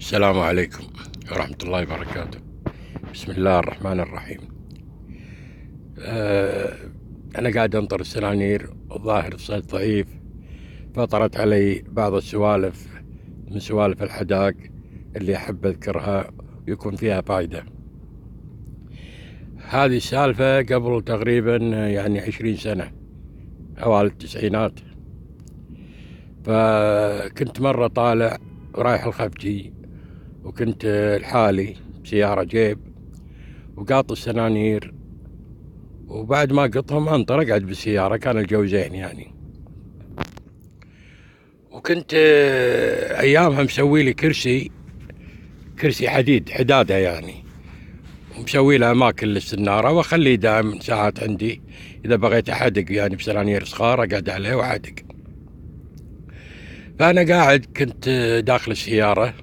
السلام عليكم ورحمة الله وبركاته بسم الله الرحمن الرحيم آه، أنا قاعد أنطر السنانير الظاهر الصيد ضعيف فطرت علي بعض السوالف من سوالف الحداق اللي أحب أذكرها ويكون فيها فائدة هذه السالفة قبل تقريبا يعني عشرين سنة أوائل التسعينات فكنت مرة طالع ورايح الخفجي وكنت لحالي بسيارة جيب وقاط السنانير وبعد ما قطهم انطر اقعد بالسيارة كان الجو زين يعني وكنت آه، ايامها مسوي لي كرسي كرسي حديد حداده يعني ومسوي له اماكن للسناره واخليه دائما ساعات عندي اذا بغيت احدق يعني بسنانير صغار اقعد عليه واحدق فانا قاعد كنت آه، داخل السياره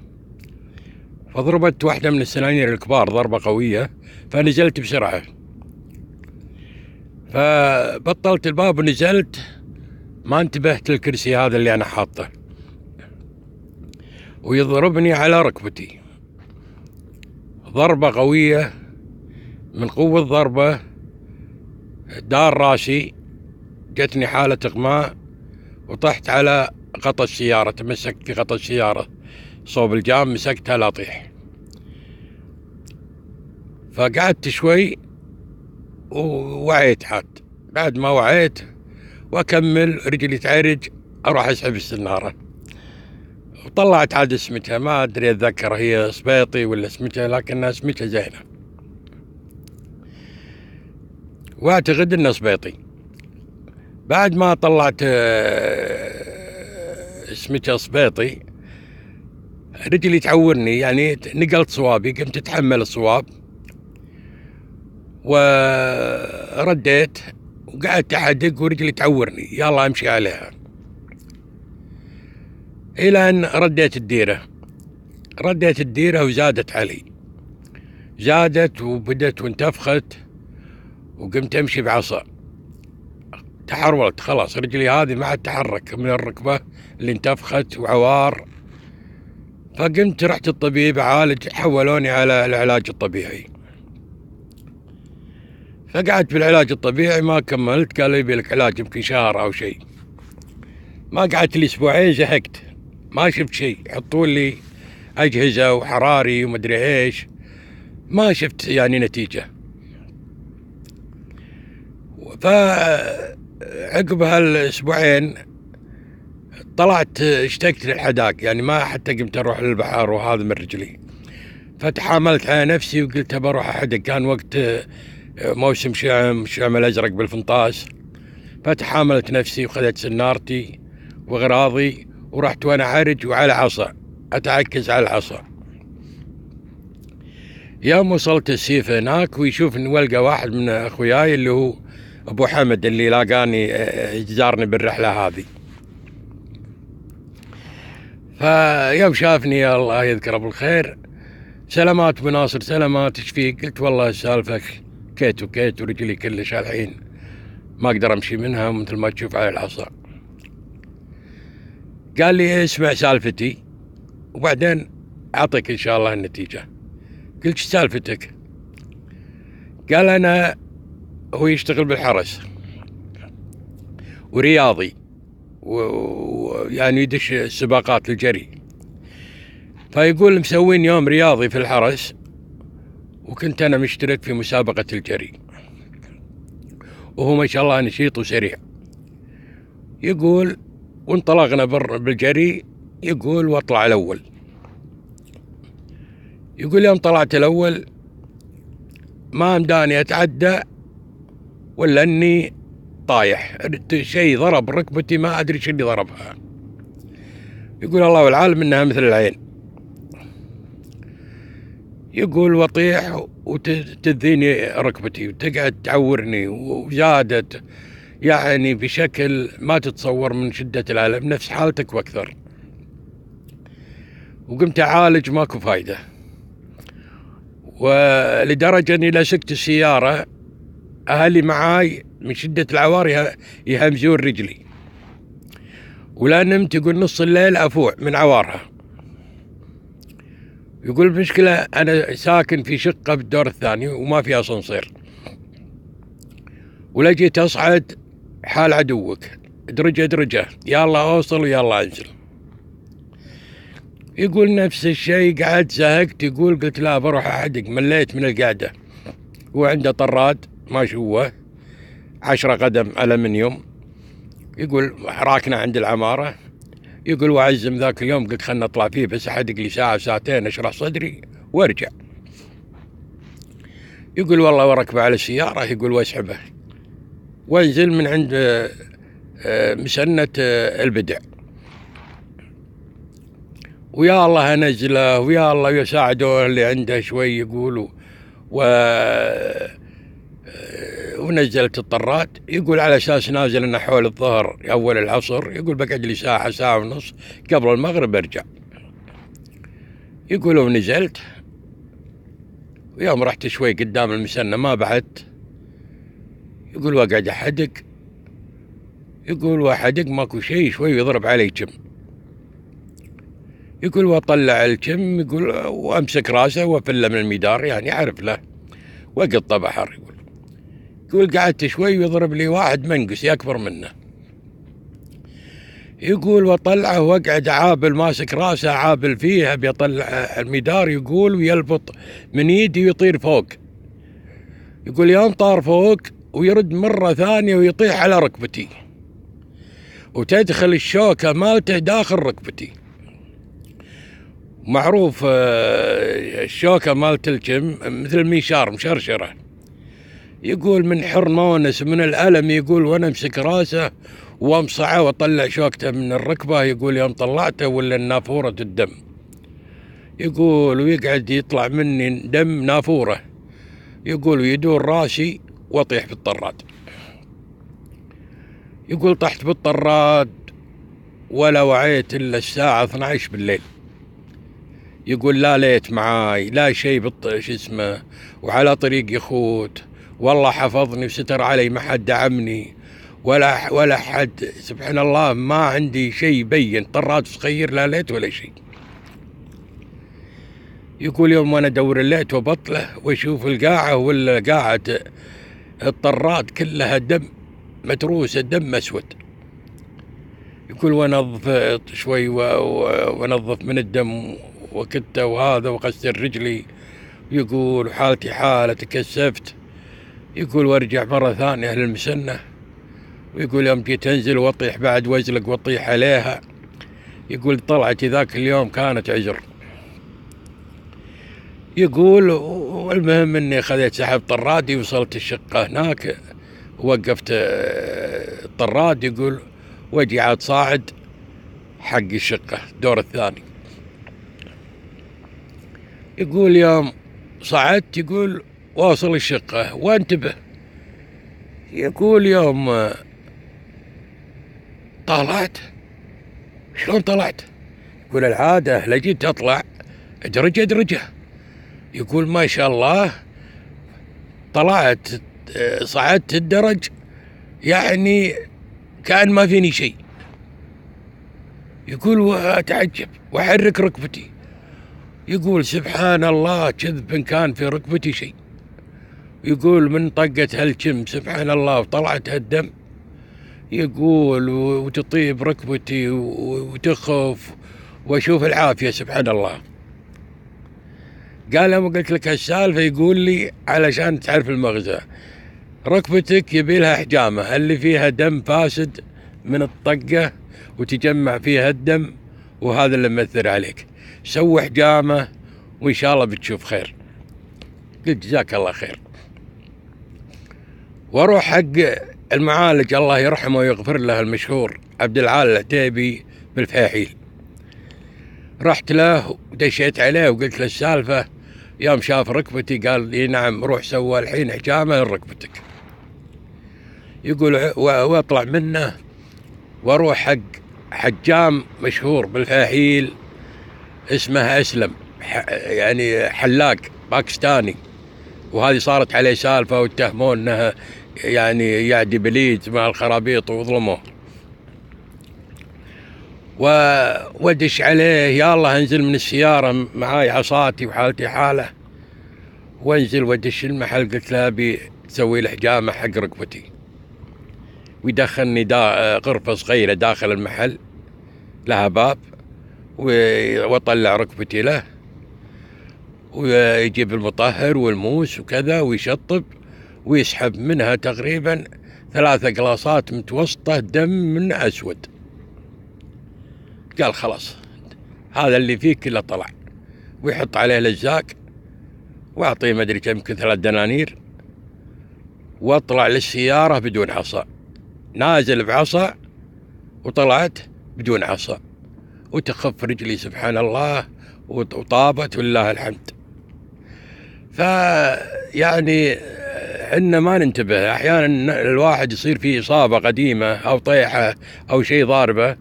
فضربت واحدة من السنانير الكبار ضربة قوية فنزلت بسرعة فبطلت الباب ونزلت ما انتبهت للكرسي هذا اللي أنا حاطه ويضربني على ركبتي ضربة قوية من قوة ضربة دار راسي جتني حالة إغماء وطحت على غطا السيارة تمسكت في بغطا السيارة صوب الجام مسكتها لا اطيح فقعدت شوي ووعيت حد بعد ما وعيت واكمل رجلي تعرج اروح اسحب السناره وطلعت عاد اسمتها ما ادري اتذكر هي سبيطي ولا اسمتها لكن اسمتها زينه واعتقد انها سبيطي بعد ما طلعت آه، اسمتها سبيطي رجلي تعورني يعني نقلت صوابي قمت اتحمل الصواب ورديت وقعدت احدق ورجلي تعورني يلا امشي عليها الى ان رديت الديره رديت الديره وزادت علي زادت وبدت وانتفخت وقمت امشي بعصا تحرولت خلاص رجلي هذه ما عاد تحرك من الركبه اللي انتفخت وعوار فقمت رحت الطبيب عالج حولوني على العلاج الطبيعي فقعدت في العلاج الطبيعي ما كملت قالوا يبي لك علاج يمكن شهر او شيء ما قعدت لي اسبوعين زهقت ما شفت شيء حطوا لي اجهزه وحراري ومدري ايش ما شفت يعني نتيجه فعقب هالاسبوعين طلعت اشتقت للحداق يعني ما حتى قمت اروح للبحر وهذا من رجلي فتحاملت على نفسي وقلت بروح احدق كان وقت موسم شعم شعم الازرق بالفنطاس فتحاملت نفسي وخذت سنارتي واغراضي ورحت وانا عرج وعلى عصا اتعكز على العصا يوم وصلت السيف هناك ويشوف ولقى واحد من اخوياي اللي هو ابو حمد اللي لاقاني جزارني آه، آه، بالرحله هذه فيوم شافني الله يذكره بالخير سلامات ابو ناصر سلامات ايش فيك؟ قلت والله السالفه كيت وكيت ورجلي كلش الحين ما اقدر امشي منها مثل ما تشوف على العصا. قال لي اسمع سالفتي وبعدين اعطيك ان شاء الله النتيجه. قلت سالفتك؟ قال انا هو يشتغل بالحرس ورياضي ويعني يدش سباقات الجري فيقول مسوين يوم رياضي في الحرس وكنت انا مشترك في مسابقه الجري وهو ما شاء الله نشيط وسريع يقول وانطلقنا بالجري يقول واطلع الاول يقول يوم طلعت الاول ما مداني اتعدى ولا اني طايح شيء ضرب ركبتي ما أدري شو اللي ضربها يقول الله العالم إنها مثل العين يقول وطيح وتذيني ركبتي وتقعد تعورني وزادت يعني بشكل ما تتصور من شدة الألم نفس حالتك وأكثر وقمت أعالج ماكو فايدة ولدرجة أني لسكت السيارة أهلي معاي من شدة العوار يهمزون رجلي ولا نمت يقول نص الليل أفوع من عوارها يقول المشكلة أنا ساكن في شقة بالدور الثاني وما فيها صنصير ولا جيت أصعد حال عدوك درجة درجة يلا أوصل ويلا أنزل يقول نفس الشيء قعدت زهقت يقول قلت لا بروح أحدق مليت من القعدة هو عنده طراد ما هو عشرة قدم ألمنيوم يقول حراكنا عند العمارة يقول وعزم ذاك اليوم قلت خلنا نطلع فيه بس حدق لي ساعة ساعتين اشرح صدري وارجع يقول والله وركبه على السيارة يقول واسحبه وانزل من عند آه، آه، مسنة آه، البدع ويا الله انزله ويا الله يساعدون اللي عنده شوي يقولوا و آه، ونزلت الطرات يقول على اساس نازل انه حول الظهر اول العصر يقول بقعد لي ساعه ساعه ونص قبل المغرب ارجع يقول ونزلت ويوم رحت شوي قدام المسنة ما بعدت يقول وقعد احدق يقول واحدق ماكو شيء شوي يضرب علي كم يقول واطلع الكم يقول وامسك راسه وافله من الميدار يعني اعرف له وقط بحر يقول يقول قعدت شوي ويضرب لي واحد منقسي أكبر منه يقول وطلعه واقعد عابل ماسك راسه عابل فيه بيطلع المدار يقول ويلبط من يدي ويطير فوق يقول يوم طار فوق ويرد مرة ثانية ويطيح على ركبتي وتدخل الشوكة مالته داخل ركبتي معروف آه، الشوكة مالت الجم مثل ميشار مشرشره يقول من حر مونس من الألم يقول وأنا أمسك راسه وأمصعه وأطلع شوكته من الركبة يقول يوم طلعته ولا النافوره الدم يقول ويقعد يطلع مني دم نافورة يقول ويدور راسي وأطيح بالطراد يقول طحت بالطراد ولا وعيت إلا الساعة 12 بالليل يقول لا ليت معاي لا شيء بالط... شو اسمه وعلى طريق يخوت والله حفظني وستر علي ما حد دعمني ولا ولا حد سبحان الله ما عندي شيء يبين طراد صغير لا ليت ولا شيء يقول يوم انا ادور الليت وبطله واشوف القاعه ولا قاعه الطراد كلها دم متروسه دم اسود يقول وانظف شوي وانظف من الدم وكته وهذا وغسل رجلي يقول حالتي حاله تكسفت يقول وارجع مرة ثانية للمسنة ويقول يوم جيت انزل واطيح بعد واجلق واطيح عليها يقول طلعتي ذاك اليوم كانت عجر يقول والمهم اني خذيت سحب طرادي وصلت الشقة هناك وقفت الطراد آه، يقول وجي عاد صاعد حق الشقة الدور الثاني يقول يوم صعدت يقول واصل الشقة وانتبه يقول يوم آه، طلعت شلون طلعت يقول العادة لجيت أطلع أدرجة أدرجة يقول ما شاء الله طلعت آه، صعدت الدرج يعني كان ما فيني شيء يقول واتعجب واحرك ركبتي يقول سبحان الله كذب كان في ركبتي شيء يقول من طقت هالكم سبحان الله وطلعت هالدم يقول وتطيب ركبتي وتخف واشوف العافيه سبحان الله قال لما قلت لك هالسالفه يقول لي علشان تعرف المغزى ركبتك يبي لها حجامه اللي فيها دم فاسد من الطقه وتجمع فيها الدم وهذا اللي مأثر عليك سوي حجامه وان شاء الله بتشوف خير قلت جزاك الله خير واروح حق المعالج الله يرحمه ويغفر له المشهور عبد العال العتيبي بالفحيحيل رحت له ودشيت عليه وقلت له السالفه يوم شاف ركبتي قال لي نعم روح سوى الحين حجامه لركبتك يقول واطلع منه واروح حق حجام مشهور بالفحيحيل اسمه اسلم يعني حلاق باكستاني وهذه صارت عليه سالفه واتهمون انه يعني يعدي بليد مع الخرابيط وظلموه وودش عليه يا الله انزل من السياره معاي عصاتي وحالتي حاله وانزل ودش المحل قلت أبي تسوي له حجامه حق ركبتي ويدخلني دا غرفه صغيره داخل المحل لها باب وطلع ركبتي له ويجيب المطهر والموس وكذا ويشطب ويسحب منها تقريبا ثلاثة قلاصات متوسطة دم من أسود قال خلاص هذا اللي فيه كله طلع ويحط عليه لزاق واعطيه ما ادري كم ثلاث دنانير واطلع للسياره بدون عصا نازل بعصا وطلعت بدون عصا وتخف رجلي سبحان الله وطابت ولله الحمد فيعني احنا ما ننتبه احيانا الواحد يصير فيه اصابه قديمه او طيحه او شيء ضاربه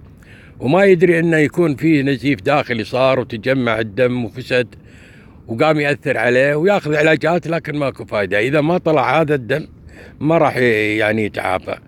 وما يدري انه يكون فيه نزيف داخلي صار وتجمع الدم وفسد وقام ياثر عليه وياخذ علاجات لكن ماكو فائده اذا ما طلع هذا الدم ما راح يعني يتعافى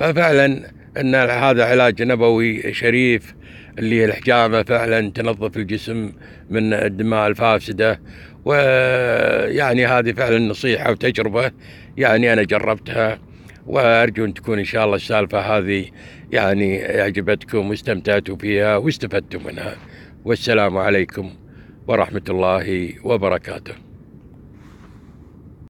ففعلا ان هذا علاج نبوي شريف اللي الحجامة فعلا تنظف الجسم من الدماء الفاسدة ويعني هذه فعلا نصيحة وتجربة يعني أنا جربتها وأرجو أن تكون إن شاء الله السالفة هذه يعني أعجبتكم واستمتعتوا فيها واستفدتم منها والسلام عليكم ورحمة الله وبركاته